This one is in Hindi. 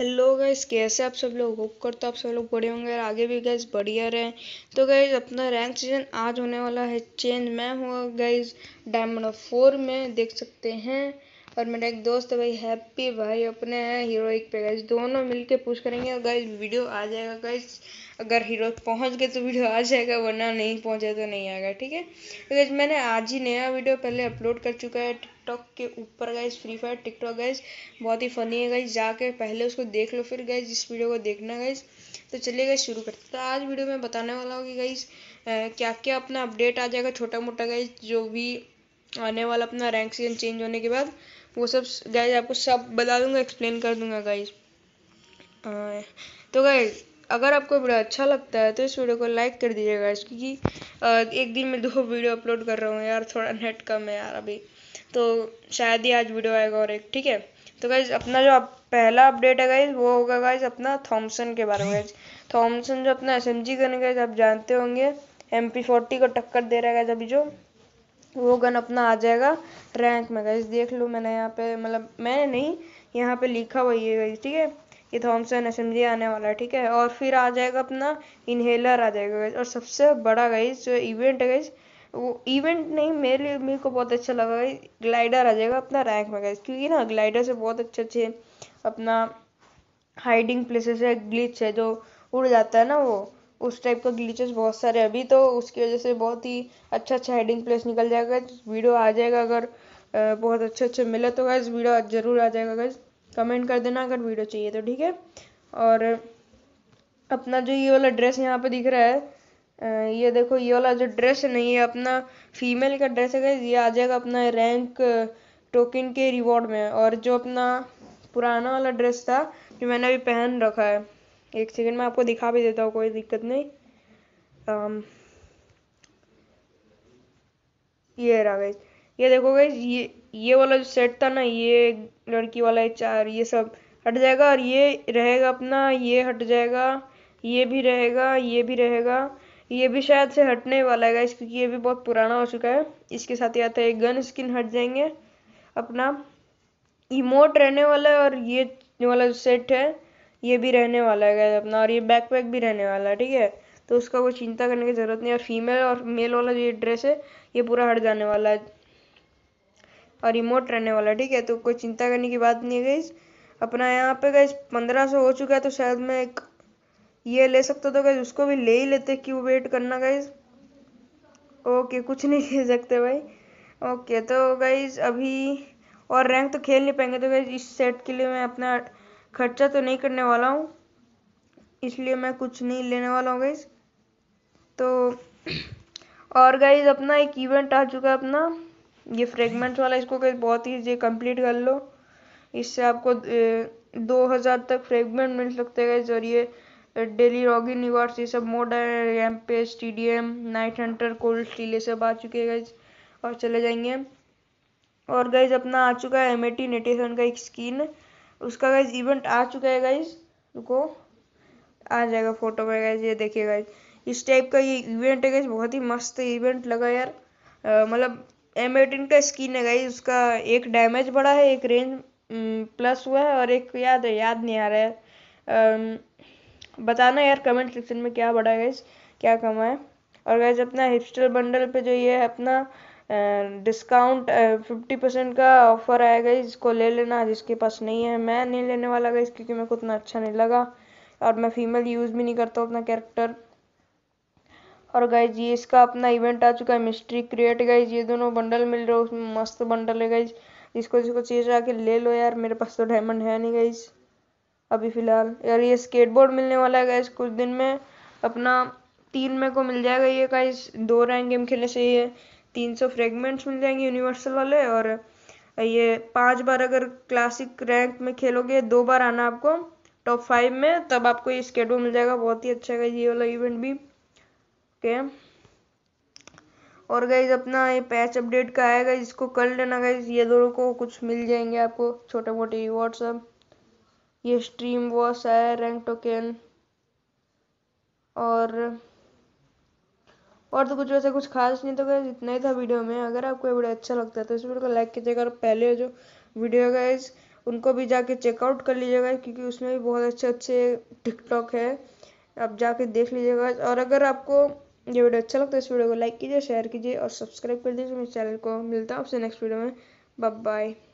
हेलो गाइस कैसे आप सब लोग होप करते आप सब लोग बड़े होंगे और आगे भी गाइस बढ़िया रहे तो गाइस अपना रैंक सीजन आज होने वाला है चेंज मैं हुआ गाइस डायमंड फोर में देख सकते हैं और मेरा एक दोस्त है भाई हैप्पी भाई अपने हैं हीरोइक पे गाइज दोनों मिलके पुश करेंगे और गाइज वीडियो आ जाएगा गाइज अगर हीरो पहुंच गए तो वीडियो आ जाएगा वरना नहीं पहुंचे तो नहीं आएगा ठीक है तो गाइज मैंने आज ही नया वीडियो पहले अपलोड कर चुका है टिकटॉक के ऊपर guys Free Fire TikTok guys बहुत ही फनी है गाइज जाके पहले उसको देख लो फिर गाइज इस वीडियो को देखना गाइज तो चलिए गाइज शुरू करते तो आज वीडियो में बताने वाला हूँ कि गाइज क्या क्या अपना अपडेट आ जाएगा छोटा मोटा गाइज जो भी आने वाला अपना रैंक सीजन चेंज होने के बाद वो सब गाइज आपको सब बता दूंगा एक्सप्लेन कर दूंगा गाइज तो गाइज अगर आपको वीडियो अच्छा लगता है तो इस वीडियो को लाइक कर दीजिएगा इस क्योंकि एक दिन में दो वीडियो अपलोड कर रहा हूँ यार थोड़ा नेट कम है यार अभी तो शायद ही आज वीडियो आएगा और एक ठीक है तो गाइज अपना जो आप पहला अपडेट है गाइज वो होगा गाइज अपना थॉमसन के बारे में थॉमसन जो अपना एस एम जी करने गाइज आप जानते होंगे एम पी फोर्टी को टक्कर दे रहा है अभी जो वो गन अपना आ जाएगा रैंक में गई देख लो मैंने यहाँ पे मतलब मैंने नहीं यहाँ पे लिखा हुआ ये गई ठीक है ये थॉमसन एस आने वाला है ठीक है और फिर आ जाएगा अपना इनहेलर आ जाएगा गई और सबसे बड़ा गई जो इवेंट है वो इवेंट नहीं मेरे लिए मेरे को बहुत अच्छा लगा गई ग्लाइडर आ जाएगा अपना रैंक में गई क्योंकि ना ग्लाइडर से बहुत अच्छे अच्छे अपना हाइडिंग प्लेसेस है ग्लिच है जो उड़ जाता है ना वो उस टाइप का ग्लीचेस बहुत सारे अभी तो उसकी वजह से बहुत ही अच्छा अच्छा हेडिंग प्लेस निकल जाएगा वीडियो आ जाएगा अगर बहुत अच्छे अच्छे मिले तो गैस वीडियो ज़रूर आ जाएगा गैस कमेंट कर देना अगर वीडियो चाहिए तो ठीक है और अपना जो ये वाला ड्रेस यहाँ पे दिख रहा है ये देखो ये वाला जो ड्रेस है नहीं ये अपना फीमेल का ड्रेस है गैस ये आ जाएगा अपना रैंक टोकन के रिवॉर्ड में और जो अपना पुराना वाला ड्रेस था जो मैंने अभी पहन रखा है एक सेकंड में आपको दिखा भी देता हूँ कोई दिक्कत नहीं आम, um, ये रहा गई ये देखो गई ये ये वाला जो सेट था ना ये लड़की वाला है चार ये सब हट जाएगा और ये रहेगा अपना ये हट जाएगा ये भी रहेगा ये भी रहेगा ये भी शायद से हटने वाला है गाइस क्योंकि ये भी बहुत पुराना हो चुका है इसके साथ ही आता है गन स्किन हट जाएंगे अपना इमोट रहने वाला है और ये वाला जो सेट है ये भी रहने वाला है गैस अपना और ये बैक पैक भी रहने वाला है ठीक है तो उसका कोई चिंता करने की ज़रूरत नहीं और फीमेल और मेल वाला जो ये ड्रेस है ये पूरा हट जाने वाला है और रिमोट रहने वाला है ठीक है तो कोई चिंता करने की बात नहीं है गई अपना यहाँ पे गई पंद्रह सौ हो चुका है तो शायद मैं एक ये ले सकता तो गई उसको भी ले ही लेते क्यों वेट करना गई ओके कुछ नहीं दे सकते भाई ओके तो गई अभी और रैंक तो खेल नहीं पाएंगे तो गई इस सेट के लिए मैं अपना खर्चा तो नहीं करने वाला हूँ इसलिए मैं कुछ नहीं लेने वाला हूँ गाइज तो और गाइज अपना एक इवेंट आ चुका है अपना ये फ्रेगमेंट वाला इसको गाइज बहुत ही कंप्लीट कर लो इससे आपको दो हज़ार तक फ्रेगमेंट मिल सकते गाइज और ये डेली रॉगिन रिवार्ड्स ये सब मोड है D M night hunter cold steel ये सब आ चुके हैं गाइज और चले जाएंगे और गाइज अपना आ चुका है एम ए टी नेटेशन का एक स्किन उसका गाइज इवेंट आ चुका है गाइज रुको आ जाएगा फोटो में गाइज ये देखिए गाइज इस टाइप का ये इवेंट है गाइज बहुत ही मस्त इवेंट लगा यार मतलब एम एटीन का स्किन है गाइज उसका एक डैमेज बढ़ा है एक रेंज प्लस हुआ है और एक याद है याद नहीं आ रहा है बताना यार कमेंट सेक्शन में क्या बढ़ा है गाइज क्या कमा है और गाइज अपना हिपस्टर बंडल पे जो ये है अपना डिस्काउंट फिफ्टी परसेंट का ऑफर आएगा इसको ले लेना जिसके पास नहीं है मैं नहीं लेने वाला गई क्योंकि मेरे को उतना अच्छा नहीं लगा और मैं फीमेल यूज़ भी नहीं करता उतना कैरेक्टर और गाइज ये इसका अपना इवेंट आ चुका है मिस्ट्री क्रिएट गाइज ये दोनों बंडल मिल रहे हो मस्त बंडल है गाइज इसको जिसको चीज़ आके ले लो यार मेरे पास तो डायमंड है नहीं गाइज अभी फ़िलहाल यार ये स्केटबोर्ड मिलने वाला है गाइज कुछ दिन में अपना तीन में को मिल जाएगा ये गाइज दो रैंक गेम खेलने से ये तीन सौ फ्रेगमेंट्स मिल जाएंगे यूनिवर्सल वाले और ये पांच बार अगर क्लासिक रैंक में खेलोगे दो बार आना आपको टॉप फाइव में तब आपको ये स्केडो मिल जाएगा बहुत ही अच्छा है ये वाला इवेंट भी ओके और गाइज अपना ये पैच अपडेट का आएगा इसको कर लेना गाइज ये दोनों को कुछ मिल जाएंगे आपको छोटे मोटे रिवॉर्ड सब ये स्ट्रीम वॉस है रैंक टोकन और और तो कुछ वैसे कुछ खास नहीं तो गैस इतना ही था वीडियो में अगर आपको ये वीडियो अच्छा लगता है तो इस वीडियो को लाइक कीजिएगा और पहले जो वीडियो है गाइज उनको भी जाके चेकआउट कर लीजिएगा क्योंकि उसमें भी बहुत अच्छे अच्छे टिकटॉक है आप जाके देख लीजिएगा और अगर आपको ये वीडियो अच्छा लगता है तो इस वीडियो को लाइक कीजिए शेयर कीजिए और सब्सक्राइब कर दीजिए मेरे चैनल को मिलता है आपसे नेक्स्ट वीडियो में बाय बाय